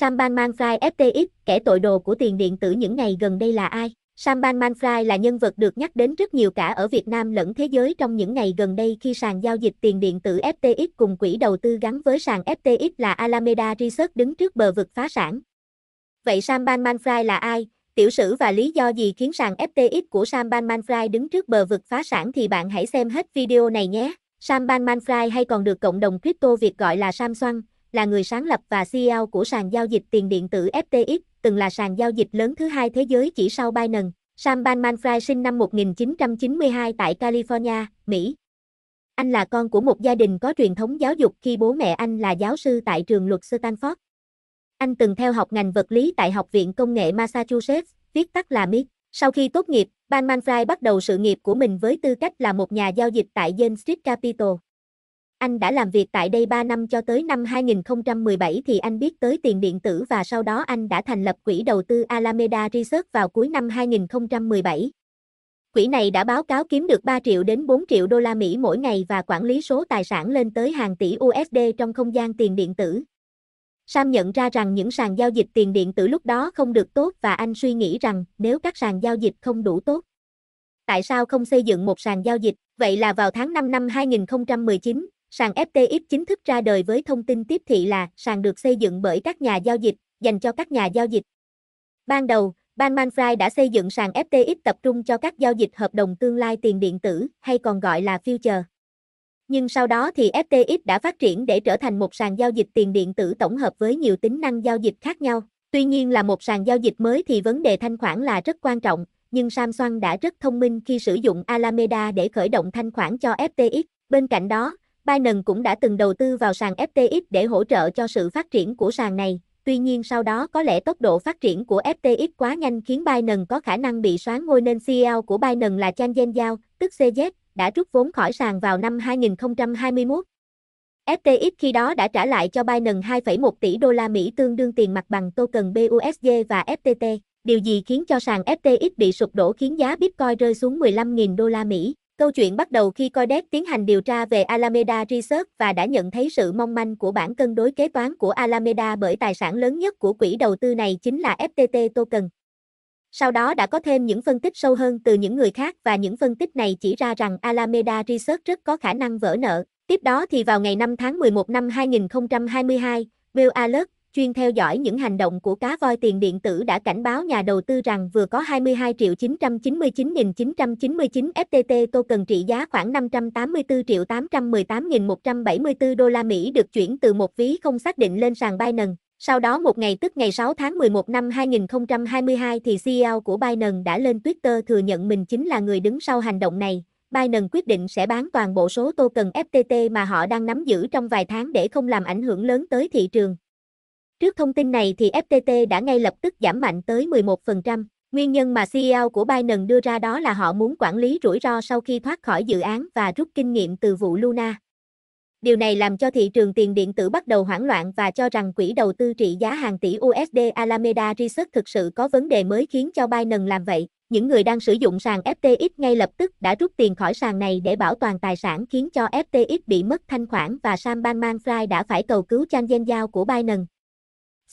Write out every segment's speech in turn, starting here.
Samban Manfry FTX, kẻ tội đồ của tiền điện tử những ngày gần đây là ai? Samban Manfry là nhân vật được nhắc đến rất nhiều cả ở Việt Nam lẫn thế giới trong những ngày gần đây khi sàn giao dịch tiền điện tử FTX cùng quỹ đầu tư gắn với sàn FTX là Alameda Research đứng trước bờ vực phá sản. Vậy Samban Manfry là ai? Tiểu sử và lý do gì khiến sàn FTX của Samban Manfry đứng trước bờ vực phá sản thì bạn hãy xem hết video này nhé. Samban Manfry hay còn được cộng đồng crypto Việt gọi là Samsung, là người sáng lập và CEO của sàn giao dịch tiền điện tử FTX, từng là sàn giao dịch lớn thứ hai thế giới chỉ sau Binance. Sam Bankman-Fried sinh năm 1992 tại California, Mỹ. Anh là con của một gia đình có truyền thống giáo dục khi bố mẹ anh là giáo sư tại trường luật Stanford. Anh từng theo học ngành vật lý tại Học viện Công nghệ Massachusetts, viết tắt là MIT. Sau khi tốt nghiệp, Bankman-Fried bắt đầu sự nghiệp của mình với tư cách là một nhà giao dịch tại Jane Street Capital. Anh đã làm việc tại đây 3 năm cho tới năm 2017 thì anh biết tới tiền điện tử và sau đó anh đã thành lập quỹ đầu tư Alameda Research vào cuối năm 2017. Quỹ này đã báo cáo kiếm được 3 triệu đến 4 triệu đô la Mỹ mỗi ngày và quản lý số tài sản lên tới hàng tỷ USD trong không gian tiền điện tử. Sam nhận ra rằng những sàn giao dịch tiền điện tử lúc đó không được tốt và anh suy nghĩ rằng nếu các sàn giao dịch không đủ tốt, tại sao không xây dựng một sàn giao dịch? Vậy là vào tháng 5 năm 2019, Sàn FTX chính thức ra đời với thông tin tiếp thị là sàn được xây dựng bởi các nhà giao dịch, dành cho các nhà giao dịch. Ban đầu, Ban Manfred đã xây dựng sàn FTX tập trung cho các giao dịch hợp đồng tương lai tiền điện tử, hay còn gọi là future. Nhưng sau đó thì FTX đã phát triển để trở thành một sàn giao dịch tiền điện tử tổng hợp với nhiều tính năng giao dịch khác nhau. Tuy nhiên là một sàn giao dịch mới thì vấn đề thanh khoản là rất quan trọng, nhưng Samsung đã rất thông minh khi sử dụng Alameda để khởi động thanh khoản cho FTX. Bên cạnh đó, Binance cũng đã từng đầu tư vào sàn FTX để hỗ trợ cho sự phát triển của sàn này, tuy nhiên sau đó có lẽ tốc độ phát triển của FTX quá nhanh khiến Binance có khả năng bị xoán ngôi nên CEO của Binance là Chan Yen Giao, tức CZ, đã rút vốn khỏi sàn vào năm 2021. FTX khi đó đã trả lại cho Binance 2,1 tỷ đô la Mỹ tương đương tiền mặt bằng token BUSD và FTT, điều gì khiến cho sàn FTX bị sụp đổ khiến giá Bitcoin rơi xuống 15.000 đô la Mỹ. Câu chuyện bắt đầu khi Coindex tiến hành điều tra về Alameda Research và đã nhận thấy sự mong manh của bản cân đối kế toán của Alameda bởi tài sản lớn nhất của quỹ đầu tư này chính là FTT token. Sau đó đã có thêm những phân tích sâu hơn từ những người khác và những phân tích này chỉ ra rằng Alameda Research rất có khả năng vỡ nợ. Tiếp đó thì vào ngày 5 tháng 11 năm 2022, Bill Alert, chuyên theo dõi những hành động của cá voi tiền điện tử đã cảnh báo nhà đầu tư rằng vừa có 22.999.999 FTT token trị giá khoảng 584.818.174 đô la Mỹ được chuyển từ một ví không xác định lên sàn Binance. Sau đó một ngày tức ngày 6 tháng 11 năm 2022 thì CEO của Binance đã lên Twitter thừa nhận mình chính là người đứng sau hành động này. Binance quyết định sẽ bán toàn bộ số token FTT mà họ đang nắm giữ trong vài tháng để không làm ảnh hưởng lớn tới thị trường. Trước thông tin này thì FTT đã ngay lập tức giảm mạnh tới 11%. Nguyên nhân mà CEO của Binance đưa ra đó là họ muốn quản lý rủi ro sau khi thoát khỏi dự án và rút kinh nghiệm từ vụ Luna. Điều này làm cho thị trường tiền điện tử bắt đầu hoảng loạn và cho rằng quỹ đầu tư trị giá hàng tỷ USD Alameda Research thực sự có vấn đề mới khiến cho Binance làm vậy. Những người đang sử dụng sàn FTX ngay lập tức đã rút tiền khỏi sàn này để bảo toàn tài sản khiến cho FTX bị mất thanh khoản và Sam Bankman-Fried đã phải cầu cứu Chan Yen Giao của Binance.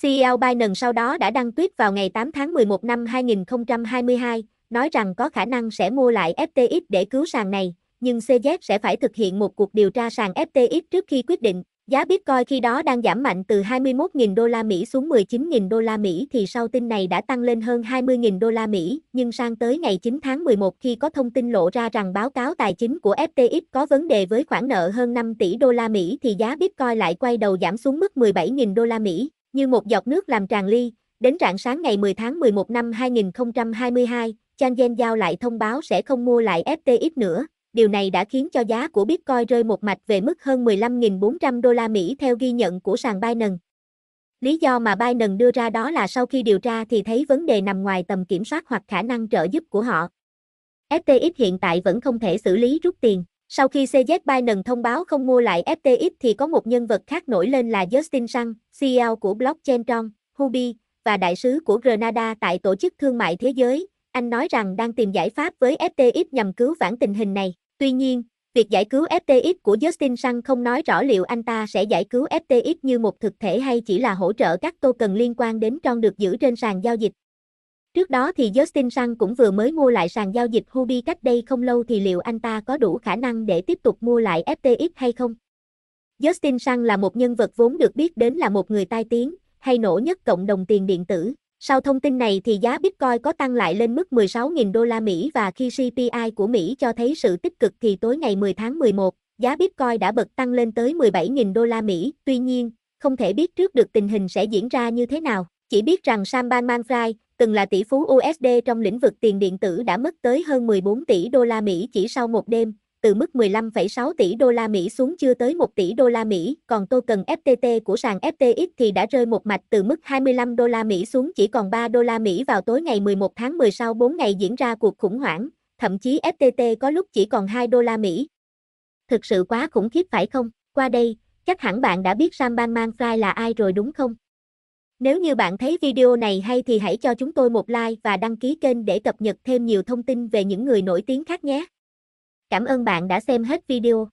CEO Binance sau đó đã đăng tweet vào ngày 8 tháng 11 năm 2022, nói rằng có khả năng sẽ mua lại FTX để cứu sàn này, nhưng CZ sẽ phải thực hiện một cuộc điều tra sàn FTX trước khi quyết định. Giá Bitcoin khi đó đang giảm mạnh từ 21.000 đô la Mỹ xuống 19.000 đô la Mỹ thì sau tin này đã tăng lên hơn 20.000 đô la Mỹ, nhưng sang tới ngày 9 tháng 11 khi có thông tin lộ ra rằng báo cáo tài chính của FTX có vấn đề với khoản nợ hơn 5 tỷ đô la Mỹ thì giá Bitcoin lại quay đầu giảm xuống mức 17.000 đô la Mỹ như một giọt nước làm tràn ly, đến rạng sáng ngày 10 tháng 11 năm 2022, Chang Yen Giao lại thông báo sẽ không mua lại FTX nữa. Điều này đã khiến cho giá của Bitcoin rơi một mạch về mức hơn 15.400 đô la Mỹ theo ghi nhận của sàn Binance. Lý do mà Binance đưa ra đó là sau khi điều tra thì thấy vấn đề nằm ngoài tầm kiểm soát hoặc khả năng trợ giúp của họ. FTX hiện tại vẫn không thể xử lý rút tiền. Sau khi CZ Binance thông báo không mua lại FTX thì có một nhân vật khác nổi lên là Justin Sun, CEO của blockchain Tron, Hubi, và đại sứ của Grenada tại Tổ chức Thương mại Thế giới. Anh nói rằng đang tìm giải pháp với FTX nhằm cứu vãn tình hình này. Tuy nhiên, việc giải cứu FTX của Justin Sun không nói rõ liệu anh ta sẽ giải cứu FTX như một thực thể hay chỉ là hỗ trợ các token liên quan đến Tron được giữ trên sàn giao dịch. Trước đó thì Justin Sun cũng vừa mới mua lại sàn giao dịch Hubi cách đây không lâu thì liệu anh ta có đủ khả năng để tiếp tục mua lại FTX hay không? Justin Sun là một nhân vật vốn được biết đến là một người tai tiếng, hay nổ nhất cộng đồng tiền điện tử. Sau thông tin này thì giá Bitcoin có tăng lại lên mức 16.000 đô la Mỹ và khi CPI của Mỹ cho thấy sự tích cực thì tối ngày 10 tháng 11, giá Bitcoin đã bật tăng lên tới 17.000 đô la Mỹ. Tuy nhiên, không thể biết trước được tình hình sẽ diễn ra như thế nào. Chỉ biết rằng Sam Bankman-Fried, từng là tỷ phú USD trong lĩnh vực tiền điện tử đã mất tới hơn 14 tỷ đô la Mỹ chỉ sau một đêm, từ mức 15,6 tỷ đô la Mỹ xuống chưa tới 1 tỷ đô la Mỹ, còn token FTT của sàn FTX thì đã rơi một mạch từ mức 25 đô la Mỹ xuống chỉ còn 3 đô la Mỹ vào tối ngày 11 tháng 10 sau 4 ngày diễn ra cuộc khủng hoảng, thậm chí FTT có lúc chỉ còn 2 đô la Mỹ. Thực sự quá khủng khiếp phải không? Qua đây, chắc hẳn bạn đã biết Sam Bankman-Fried là ai rồi đúng không? Nếu như bạn thấy video này hay thì hãy cho chúng tôi một like và đăng ký kênh để cập nhật thêm nhiều thông tin về những người nổi tiếng khác nhé. Cảm ơn bạn đã xem hết video.